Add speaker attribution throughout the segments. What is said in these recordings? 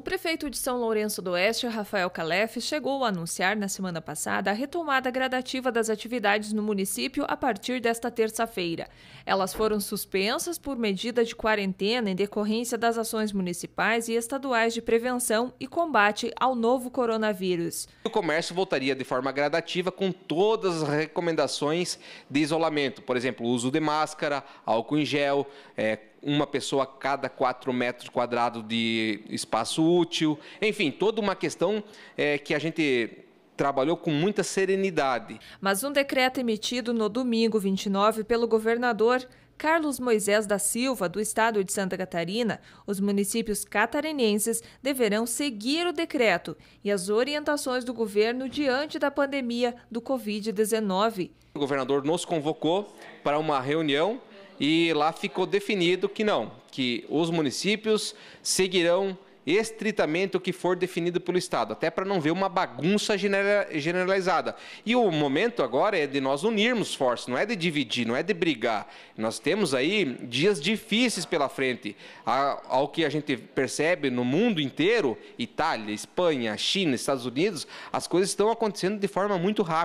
Speaker 1: O prefeito de São Lourenço do Oeste, Rafael Calef, chegou a anunciar na semana passada a retomada gradativa das atividades no município a partir desta terça-feira. Elas foram suspensas por medida de quarentena em decorrência das ações municipais e estaduais de prevenção e combate ao novo coronavírus. O
Speaker 2: comércio voltaria de forma gradativa com todas as recomendações de isolamento, por exemplo, uso de máscara, álcool em gel, é, uma pessoa a cada quatro metros quadrados de espaço útil. Enfim, toda uma questão é, que a gente trabalhou com muita serenidade.
Speaker 1: Mas um decreto emitido no domingo 29 pelo governador Carlos Moisés da Silva, do estado de Santa Catarina, os municípios catarinenses deverão seguir o decreto e as orientações do governo diante da pandemia do Covid-19.
Speaker 2: O governador nos convocou para uma reunião e lá ficou definido que não, que os municípios seguirão estritamente o que for definido pelo Estado, até para não ver uma bagunça generalizada. E o momento agora é de nós unirmos forças, não é de dividir, não é de brigar. Nós temos aí dias difíceis pela frente, ao que a gente percebe no mundo inteiro, Itália, Espanha, China, Estados Unidos, as coisas estão acontecendo de forma muito rápida.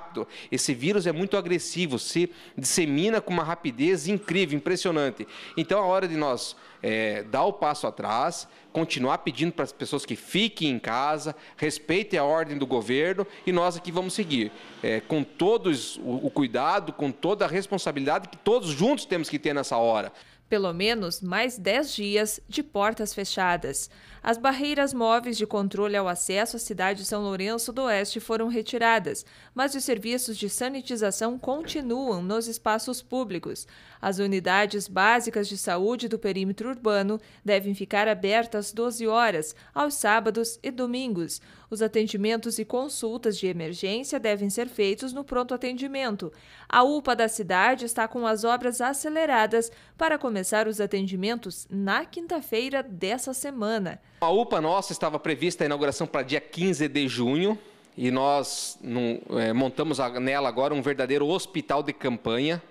Speaker 2: Esse vírus é muito agressivo, se dissemina com uma rapidez incrível, impressionante. Então, a é hora de nós é, dar o passo atrás, continuar pedindo para as pessoas que fiquem em casa, respeitem a ordem do governo e nós aqui vamos seguir. É, com todos o, o cuidado, com toda a responsabilidade que todos juntos temos que ter nessa
Speaker 1: hora pelo menos mais 10 dias de portas fechadas. As barreiras móveis de controle ao acesso à cidade de São Lourenço do Oeste foram retiradas, mas os serviços de sanitização continuam nos espaços públicos. As unidades básicas de saúde do perímetro urbano devem ficar abertas 12 horas aos sábados e domingos. Os atendimentos e consultas de emergência devem ser feitos no pronto atendimento. A UPA da cidade está com as obras aceleradas para começar os atendimentos na quinta-feira dessa semana.
Speaker 2: A UPA nossa estava prevista a inauguração para dia 15 de junho e nós eh, montamos nela agora um verdadeiro hospital de campanha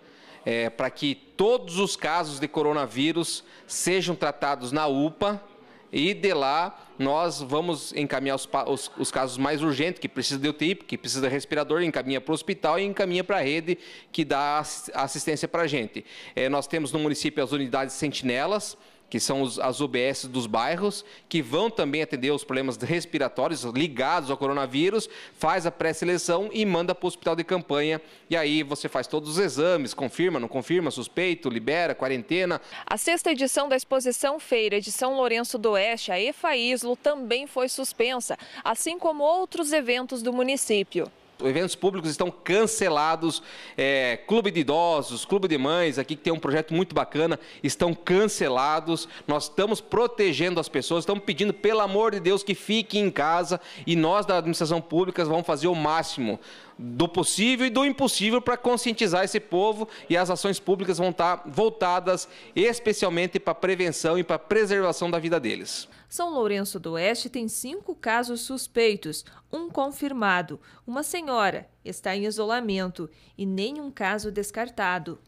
Speaker 2: é, para que todos os casos de coronavírus sejam tratados na UPA e de lá nós vamos encaminhar os, os, os casos mais urgentes, que precisa de UTI, que precisa de respirador, encaminha para o hospital e encaminha para a rede que dá assistência para a gente. É, nós temos no município as unidades sentinelas, que são os, as UBS dos bairros, que vão também atender os problemas respiratórios ligados ao coronavírus, faz a pré-seleção e manda para o hospital de campanha. E aí você faz todos os exames, confirma, não confirma, suspeito, libera,
Speaker 1: quarentena. A sexta edição da exposição Feira de São Lourenço do Oeste, a EFAISLO, também foi suspensa, assim como outros eventos do município eventos
Speaker 2: públicos estão cancelados. É, clube de idosos, clube de mães, aqui que tem um projeto muito bacana, estão cancelados. Nós estamos protegendo as pessoas, estamos pedindo, pelo amor de Deus, que fiquem em casa e nós da administração pública vamos fazer o máximo do possível e do impossível para conscientizar esse povo e as ações públicas vão estar voltadas especialmente para a prevenção e para a preservação da vida deles.
Speaker 1: São Lourenço do Oeste tem cinco casos suspeitos, um confirmado. Uma senhora senhora está em isolamento e nenhum caso descartado.